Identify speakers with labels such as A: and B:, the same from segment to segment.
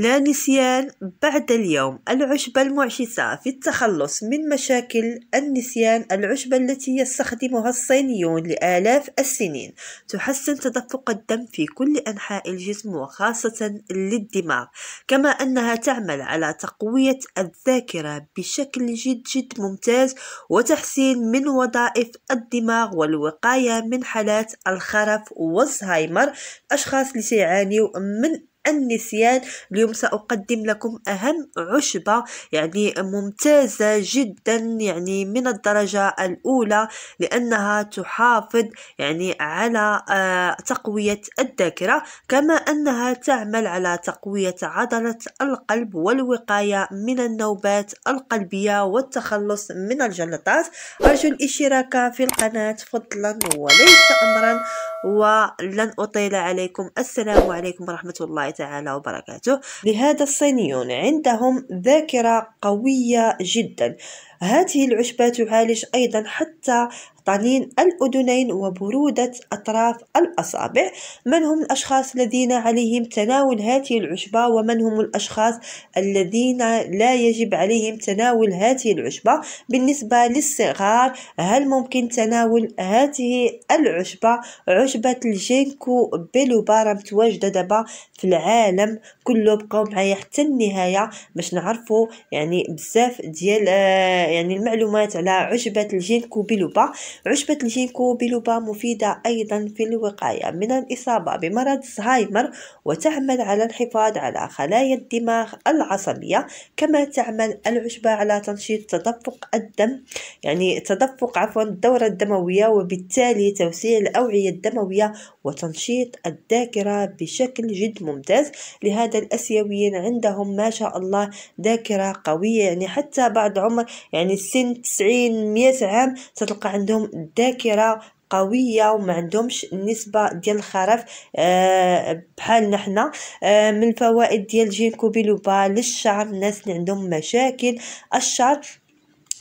A: لا نسيان بعد اليوم العشبة المعجزة في التخلص من مشاكل النسيان العشبة التي يستخدمها الصينيون لآلاف السنين تحسن تدفق الدم في كل أنحاء الجسم وخاصة للدماغ كما أنها تعمل على تقوية الذاكرة بشكل جد جد ممتاز وتحسين من وظائف الدماغ والوقاية من حالات الخرف والزهايمر أشخاص لسيعانيوا من النسيان اليوم سأقدم لكم أهم عشبة يعني ممتازة جدا يعني من الدرجة الأولى لأنها تحافظ يعني على آه، تقوية الذاكرة كما أنها تعمل على تقوية عضلة القلب والوقاية من النوبات القلبية والتخلص من الجلطات أرجو الاشتراك في القناة فضلا وليس أمرا ولن أطيل عليكم السلام عليكم ورحمة الله تعالى وبركاته لهذا الصينيون عندهم ذاكرة قوية جدا هذه العشبة تعالج أيضا حتى طنين الأذنين وبرودة أطراف الأصابع من هم الأشخاص الذين عليهم تناول هذه العشبة ومن هم الأشخاص الذين لا يجب عليهم تناول هذه العشبة بالنسبة للصغار هل ممكن تناول هذه العشبة عشبة الجينكو بيلوبا راه متواجدة دابا في العالم كله بقاو معايا حتى النهاية باش نعرفوا يعني بزاف ديال آه، يعني المعلومات على عشبة الجينكو بيلوبا عشبة الجينكو بيلوبا مفيدة أيضا في الوقاية من الإصابة بمرض الزهايمر وتعمل على الحفاظ على خلايا الدماغ العصبية كما تعمل العشبة على تنشيط تدفق الدم يعني تدفق عفوا الدورة الدموية وبالتالي توسيع الأوعية الدموية وتنشيط الذاكرة بشكل جد ممتاز لهذا الأسيويين عندهم ما شاء الله ذاكرة قوية يعني حتى بعد عمر يعني يعني سن تسعين مئة عام تتلقى عندهم الذاكرة قوية وما عندهمش نسبة ديال الخرف أه بحالنا حنا أه من الفوائد ديال جينكو بيلوبا للشعر الناس اللي عندهم مشاكل الشعر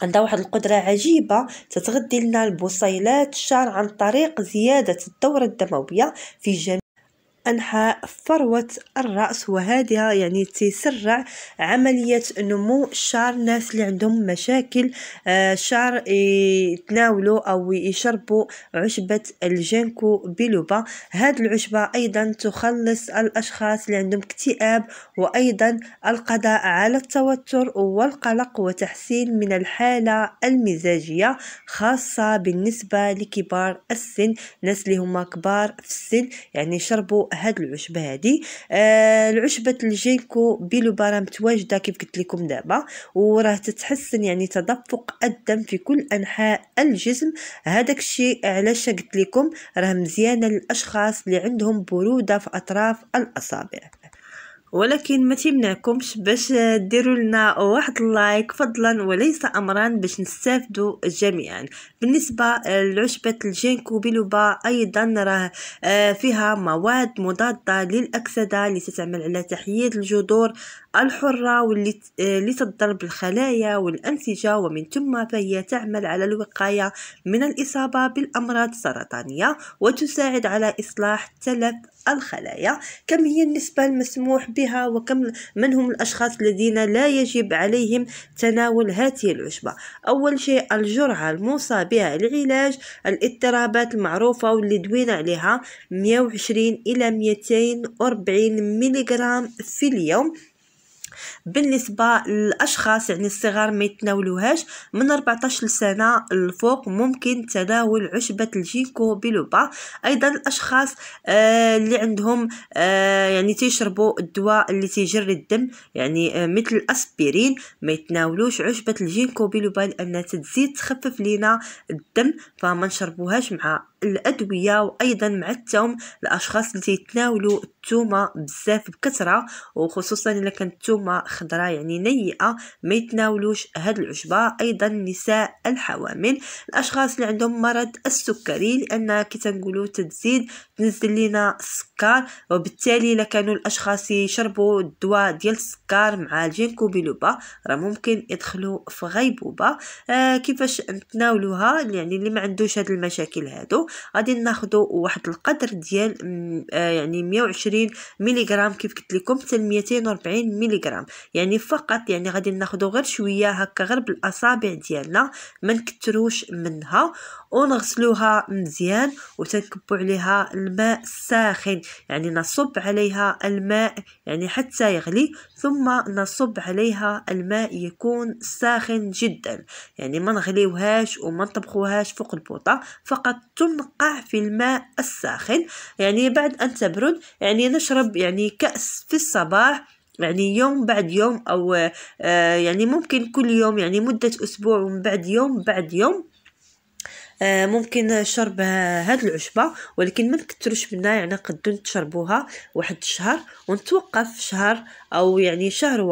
A: عندها واحد القدرة عجيبة تتغذي لنا البصيلات الشعر عن طريق زيادة الدورة الدموية في جميع أنحاء فروة الرأس وهذا يعني تسرع عملية نمو شعر الناس اللي عندهم مشاكل آه، شعر يتناولوا أو يشربوا عشبة الجينكو بيلوبا هاد العشبة أيضا تخلص الأشخاص اللي عندهم اكتئاب وأيضا القضاء على التوتر والقلق وتحسين من الحالة المزاجية خاصة بالنسبة لكبار السن الناس اللي هما كبار في السن يعني شربوا هاد العشبه هادي آه العشبه الجينكو بيلوبارا متواجده كيف قلت لكم دابا وراه تتحسن يعني تدفق الدم في كل انحاء الجسم هذاك الشيء علاش قلت لكم راه مزيانه للاشخاص اللي عندهم بروده في اطراف الاصابع ولكن ما تمنعكمش باش ديروا لنا واحد اللايك فضلا وليس امرا باش نستافدوا جميعا بالنسبه لعشبه الجينكو بيلوبا ايضا راه آه، فيها مواد مضاده للاكسده اللي تتعمل على تحييد الجذور الحرة واللي آه، لتضرب بالخلايا والأنسجة ومن ثم فهي تعمل على الوقاية من الإصابة بالأمراض السرطانية وتساعد على إصلاح تلف الخلايا كم هي النسبة المسموح بها وكم من هم الأشخاص الذين لا يجب عليهم تناول هذه العشبة أول شيء الجرعة الموصى بها العلاج الاضطرابات المعروفة واللي دوينا عليها 120 إلى 240 ملغرام في اليوم بالنسبه للاشخاص يعني الصغار ما يتناولوهاش من 14 سنه الفوق ممكن تناول عشبه الجينكو بيلوبا ايضا الاشخاص آه اللي عندهم آه يعني تيشربوا الدواء اللي تيجري الدم يعني آه مثل الاسبرين ما يتناولوش عشبه الجينكو بيلوبا لانها تزيد تخفف لينا الدم فما نشربوهاش مع الأدوية وأيضا مع التوم الأشخاص اللي يتناولوا التومة بزاف بكثرة وخصوصا إلا كانت التومة خضراء يعني نيئة ما يتناولوش هاد العشبة أيضا النساء الحوامل الأشخاص اللي عندهم مرض السكري لأنها كي تنقولوا تتزيد تنزل لينا السكر السكر وبالتالي الا كانوا الاشخاص يشربوا الدواء ديال السكر مع الجينكو بيلوبا راه ممكن يدخلوا في غيبوبه آه كيفاش نتناولوها يعني اللي ما عندوش هاد المشاكل هادو غادي ناخذوا واحد القدر ديال آه يعني 120 غرام كيف قلت لكم حتى 240 غرام يعني فقط يعني غادي ناخذوا غير شويه هكا غير بالاصابع ديالنا ما نكثروش منها ونغسلوها مزيان وتنكبوا عليها الماء الساخن يعني نصب عليها الماء يعني حتى يغلي ثم نصب عليها الماء يكون ساخن جدا يعني ما نغليوهاش وما نطبخوهاش فوق البوطة فقط تنقع في الماء الساخن يعني بعد أن تبرد يعني نشرب يعني كأس في الصباح يعني يوم بعد يوم أو آه، يعني ممكن كل يوم يعني مدة أسبوع ومن بعد يوم بعد يوم آه، ممكن شرب هاد العشبه ولكن ما نكثروش منها يعني قدو تشربوها واحد الشهر ونتوقف شهر او يعني شهر